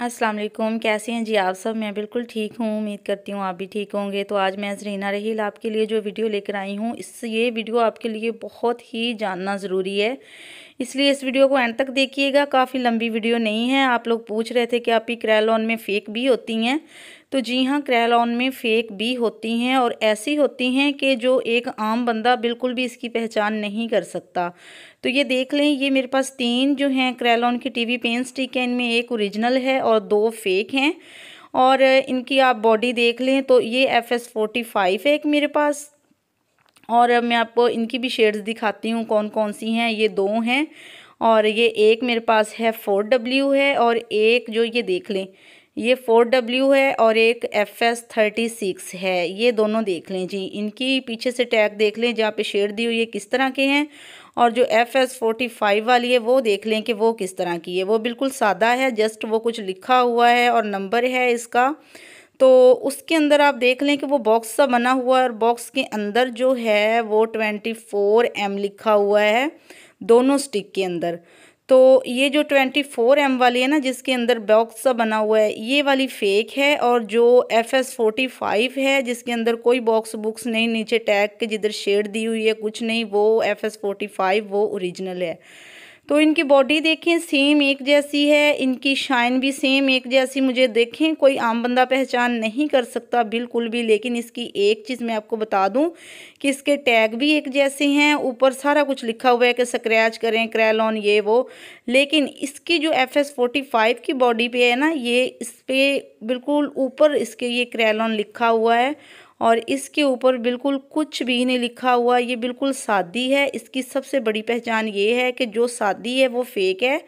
अस्सलाम वालेकुम कैसे हैं जी आप सब मैं बिल्कुल ठीक हूँ उम्मीद करती हूँ आप भी ठीक होंगे तो आज मैं जरीना रहील आपके लिए जो वीडियो लेकर आई हूँ इस ये वीडियो आपके लिए बहुत ही जानना ज़रूरी है इसलिए इस वीडियो को एंड तक देखिएगा काफ़ी लंबी वीडियो नहीं है आप लोग पूछ रहे थे कि आपकी क्रैलॉन में फेक भी होती हैं तो जी हाँ क्रेलॉन में फेक भी होती हैं और ऐसी होती हैं कि जो एक आम बंदा बिल्कुल भी इसकी पहचान नहीं कर सकता तो ये देख लें ये मेरे पास तीन जो हैं क्रेलॉन की टीवी पेन स्टिक है इनमें एक ओरिजिनल है और दो फेक हैं और इनकी आप बॉडी देख लें तो ये एफ एस फोर्टी फाइव है एक मेरे पास और मैं आपको इनकी भी शेड्स दिखाती हूँ कौन कौन सी हैं ये दो हैं और ये एक मेरे पास है फोर डब्ल्यू है और एक जो ये देख लें ये फोर डब्ल्यू है और एक एफ एस थर्टी सिक्स है ये दोनों देख लें जी इनकी पीछे से टैग देख लें जहाँ पे शेड दी हुई है किस तरह के हैं और जो एफ एस फोर्टी फाइव वाली है वो देख लें कि वो किस तरह की है वो बिल्कुल सादा है जस्ट वो कुछ लिखा हुआ है और नंबर है इसका तो उसके अंदर आप देख लें कि वो बॉक्स सा बना हुआ है और बॉक्स के अंदर जो है वो ट्वेंटी फोर एम लिखा हुआ है दोनों स्टिक के अंदर तो ये जो ट्वेंटी फोर एम वाली है ना जिसके अंदर बॉक्स सा बना हुआ है ये वाली फेक है और जो एफ एस फोर्टी फाइव है जिसके अंदर कोई बॉक्स बुक्स नहीं नीचे टैग के जिधर शेड दी हुई है कुछ नहीं वो एफ एस फोर्टी फाइव वो ओरिजिनल है तो इनकी बॉडी देखें सेम एक जैसी है इनकी शाइन भी सेम एक जैसी मुझे देखें कोई आम बंदा पहचान नहीं कर सकता बिल्कुल भी लेकिन इसकी एक चीज़ मैं आपको बता दूं कि इसके टैग भी एक जैसे हैं ऊपर सारा कुछ लिखा हुआ है कि स्क्रैच करें क्रैलॉन ये वो लेकिन इसकी जो एफ एस फोर्टी फाइव की बॉडी पे है ना ये इस पर बिल्कुल ऊपर इसके ये क्रैलॉन लिखा हुआ है और इसके ऊपर बिल्कुल कुछ भी नहीं लिखा हुआ ये बिल्कुल सादी है इसकी सबसे बड़ी पहचान ये है कि जो सादी है वो फेक है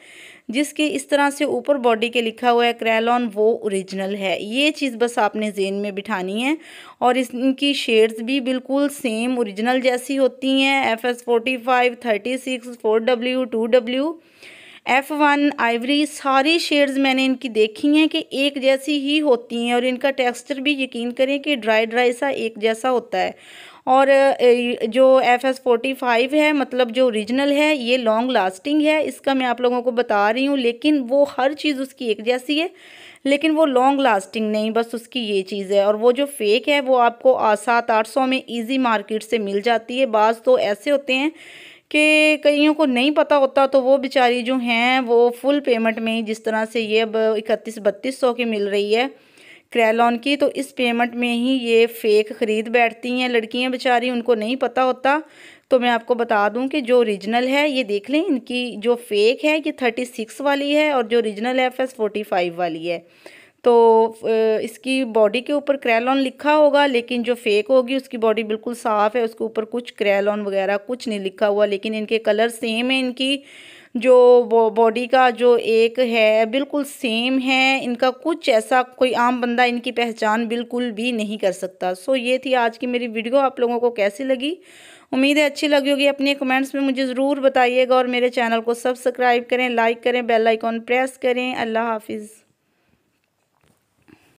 जिसके इस तरह से ऊपर बॉडी के लिखा हुआ है क्रैलॉन वो ओरिजिनल है ये चीज़ बस आपने जेन में बिठानी है और इनकी शेड्स भी बिल्कुल सेम ओरिजिनल जैसी होती हैं F S forty five thirty six four W two W F one ivory सारी शेड्स मैंने इनकी देखी हैं कि एक जैसी ही होती हैं और इनका टेक्सचर भी यकीन करें कि ड्राई ड्राई सा एक जैसा होता है और जो एफ एस फोर्टी फाइव है मतलब जो ओरिजिनल है ये लॉन्ग लास्टिंग है इसका मैं आप लोगों को बता रही हूँ लेकिन वो हर चीज़ उसकी एक जैसी है लेकिन वो लॉन्ग लास्टिंग नहीं बस उसकी ये चीज़ है और वो जो फेक है वो आपको सात आठ सौ में ईजी मार्केट से मिल जाती है बाज़ तो ऐसे होते हैं कि कईयों को नहीं पता होता तो वो बेचारी जो हैं वो फुल पेमेंट में ही जिस तरह से ये अब इकतीस बत्तीस सौ की मिल रही है क्रैलॉन की तो इस पेमेंट में ही ये फेक ख़रीद बैठती हैं लड़कियां बेचारी उनको नहीं पता होता तो मैं आपको बता दूं कि जो ओरिजिनल है ये देख लें इनकी जो फेक है ये थर्टी सिक्स वाली है और जो ओरिजिनल है एफ एस फोर्टी फाइव वाली है तो इसकी बॉडी के ऊपर क्रैलॉन लिखा होगा लेकिन जो फेक होगी उसकी बॉडी बिल्कुल साफ़ है उसके ऊपर कुछ क्रैलॉन वगैरह कुछ नहीं लिखा हुआ लेकिन इनके कलर सेम है इनकी जो बॉडी का जो एक है बिल्कुल सेम है इनका कुछ ऐसा कोई आम बंदा इनकी पहचान बिल्कुल भी नहीं कर सकता सो ये थी आज की मेरी वीडियो आप लोगों को कैसी लगी उम्मीद है अच्छी लगी होगी अपने कमेंट्स में मुझे ज़रूर बताइएगा और मेरे चैनल को सब्सक्राइब करें लाइक करें बेल आइकॉन प्रेस करें अल्लाह हाफिज़